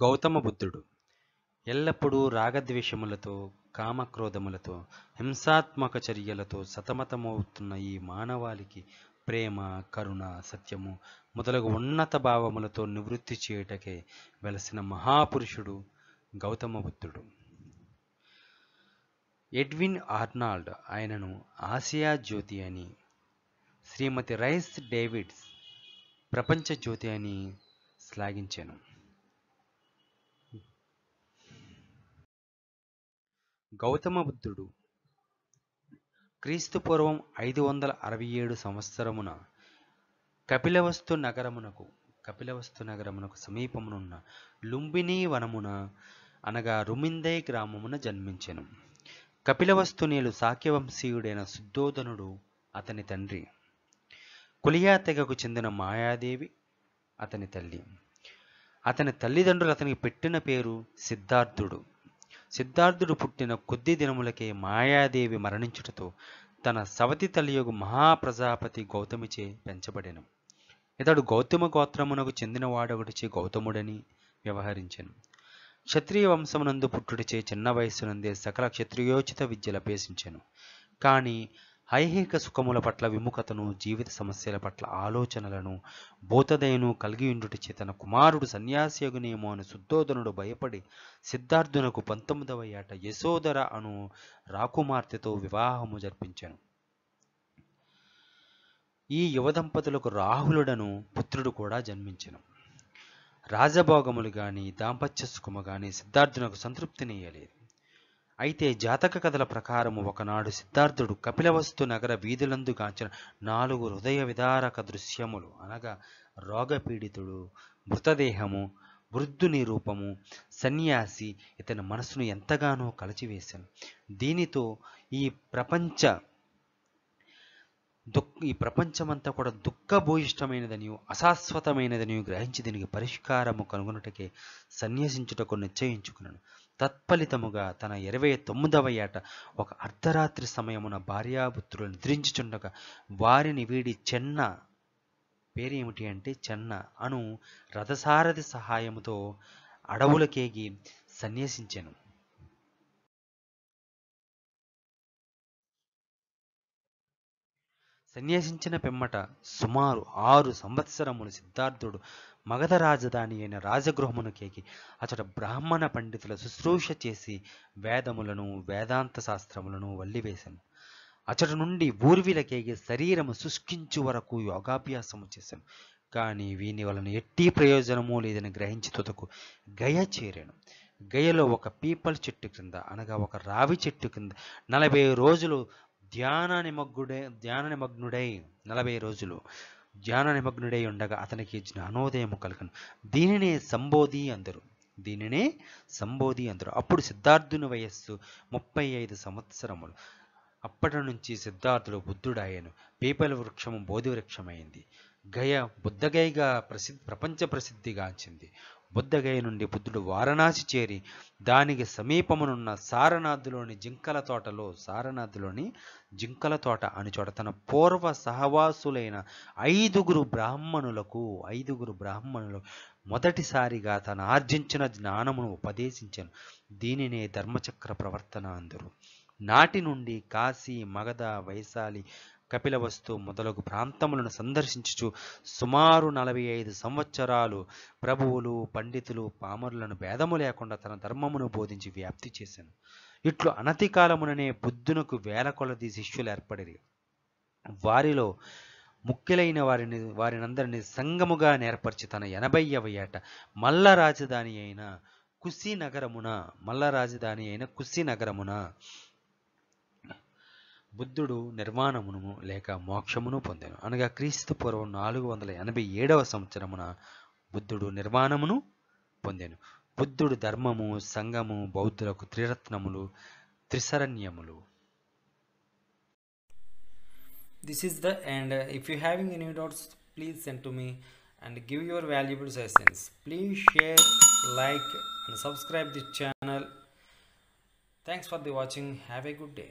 గౌతమ బుద్ధుడు ఎల్లప్పుడూ రాగద్వేషములతో కామక్రోధములతో హింసాత్మక చర్యలతో సతమతమవుతున్న ఈ మానవాళికి ప్రేమ కరుణ సత్యము మొదలగు ఉన్నత భావములతో నివృత్తి చేయుటకే వెలసిన మహాపురుషుడు గౌతమ బుద్ధుడు ఎడ్విన్ ఆర్నాల్డ్ ఆయనను ఆసియా జ్యోతి అని శ్రీమతి రైస్ డేవిడ్స్ ప్రపంచ జ్యోతి అని శ్లాఘించాను గౌతమ బుద్ధుడు క్రీస్తుపూర్వం ఐదు వందల అరవై ఏడు సంవత్సరమున కపిలవస్తు నగరమునకు కపిలవస్తు నగరమునకు సమీపమునున్న లుంబిని వనమున అనగా రుమిందై గ్రామమున జన్మించెను కపిలవస్తు నీలు సాఖ్యవంశీయుడైన శుద్ధోధనుడు అతని తండ్రి కులియా తెగకు చెందిన మాయాదేవి అతని తల్లి అతని తల్లిదండ్రులు అతనికి పెట్టిన పేరు సిద్ధార్థుడు సిద్ధార్థుడు పుట్టిన కొద్ది దినములకే మాయాదేవి మరణించుటతో తన సవతి తల్లియగు మహాప్రజాపతి గౌతమిచే పెంచబడెను ఇతడు గౌతమ గోత్రమునకు చెందినవాడొకటిచే గౌతముడని వ్యవహరించెను క్షత్రియ వంశమునందు పుట్టుడిచే చిన్న వయస్సునందే సకల క్షత్రియోచిత విద్యలు అభ్యసించెను కానీ ఐహిక సుఖముల పట్ల విముఖతను జీవిత సమస్యల పట్ల ఆలోచనలను భూతదయను కలిగి ఉండుటచే చేతన కుమారుడు సన్యాసియగునేమో అని శుద్ధోధనుడు భయపడి సిద్ధార్థునకు పంతొమ్మిదవ ఏట యశోధర అను రాకుమార్తెతో వివాహము జరిపించాను ఈ యువ దంపతులకు రాహులుడను పుత్రుడు కూడా జన్మించను రాజభోగములు గాని దాంపత్య సుఖము గాని సిద్ధార్థునకు సంతృప్తినియలేదు అయితే జాతక కథల ప్రకారము ఒకనాడు సిద్ధార్థుడు కపిలవస్తు నగర వీధులందు గాంచిన నాలుగు హృదయ విదారక దృశ్యములు అనగా రోగపీడితుడు మృతదేహము వృద్ధుని రూపము సన్యాసి ఇతని మనసును ఎంతగానో కలిచివేశాను దీనితో ఈ ప్రపంచ దుఃఖ ఈ ప్రపంచమంతా కూడా దుఃఖభూయిష్టమైనదనియు అశాశ్వతమైనదని గ్రహించి దీనికి పరిష్కారము కనుగొనుటకే సన్యసించుటకు నిశ్చయించుకున్నాను తత్ఫలితముగా తన ఇరవై తొమ్మిదవ ఏట ఒక అర్ధరాత్రి సమయమున భార్యాపుత్రులు నిద్రించుచుండగా వారిని వీడి చెన్న పేరేమిటి అంటే చెన్న అను రథసారథి సహాయముతో అడవులకేగి సన్యసించాను సన్యసించిన పిమ్మట సుమారు ఆరు సంవత్సరములు సిద్ధార్థుడు మగధ రాజధాని అయిన రాజగృహమును కేకి అతడు బ్రాహ్మణ పండితుల శుశ్రూష చేసి వేదములను వేదాంత శాస్త్రములను వల్లివేశాను అతడి నుండి ఊర్విలకేగి శరీరము శుష్కించు వరకు యోగాభ్యాసము చేశాను కానీ వీని వలన ఎట్టి ప్రయోజనము లేదని గ్రహించి తుదకు గయ చేరాను గయలో ఒక పీపల్ చెట్టు క్రింద అనగా ఒక రావి చెట్టు క్రింద నలభై రోజులు ధ్యాన నిమగ్గుడే ధ్యాన నిమగ్నుడై నలభై రోజులు ధ్యాన నిమగ్నుడై ఉండగా అతనికి జ్ఞానోదయం కలగను దీనినే సంబోధి అందరు దీనినే సంబోధి అందరు అప్పుడు సిద్ధార్థుని వయస్సు ముప్పై ఐదు సంవత్సరములు అప్పటి నుంచి సిద్ధార్థుడు బుద్ధుడాయను పీపల వృక్షము బోధి వృక్షమైంది గయ బుద్ధగయగా ప్రసిద్ధి ప్రపంచ ప్రసిద్ధిగాంచింది బుద్ధగయ నుండి బుద్ధుడు వారణాసి చేరి దానికి సమీపమునున్న సారనాథులోని జింకల తోటలో సారనాథులోని జింకల తోట అని చోట తన పూర్వ సహవాసులైన ఐదుగురు బ్రాహ్మణులకు ఐదుగురు బ్రాహ్మణులు మొదటిసారిగా తను ఆర్జించిన జ్ఞానమును ఉపదేశించాను దీనినే ధర్మచక్ర ప్రవర్తన అందరు నాటి నుండి కాశీ మగధ వైశాలి కపిలవస్తు మొదలగు ప్రాంతములను సందర్శించుచు సుమారు నలభై ఐదు సంవత్సరాలు ప్రభువులు పండితులు పామరులను భేదము లేకుండా తన ధర్మమును బోధించి వ్యాప్తి చేశాను ఇట్లు అనతి కాలముననే బుద్ధునకు వేల కొలది శిష్యులు ఏర్పడిరి వారిలో ముఖ్యులైన వారిని వారినందరినీ సంగముగా నేర్పరిచి తన అవ ఏట మల్ల రాజధాని అయిన నగరమున మల్ల రాజధాని అయిన నగరమున బుద్ధుడు నిర్మాణమును లేక మోక్షమును పొందాను అనగా క్రీస్తు పూర్వం నాలుగు వందల ఎనభై ఏడవ సంవత్సరమున బుద్ధుడు నిర్మాణమును పొందాను బుద్ధుడు ధర్మము సంఘము బౌద్ధులకు త్రిరత్నములు త్రిసరణ్యములు this is the and if you having any doubts please send to me and give your valuable suggestions please share like and subscribe this channel thanks for the watching have a good day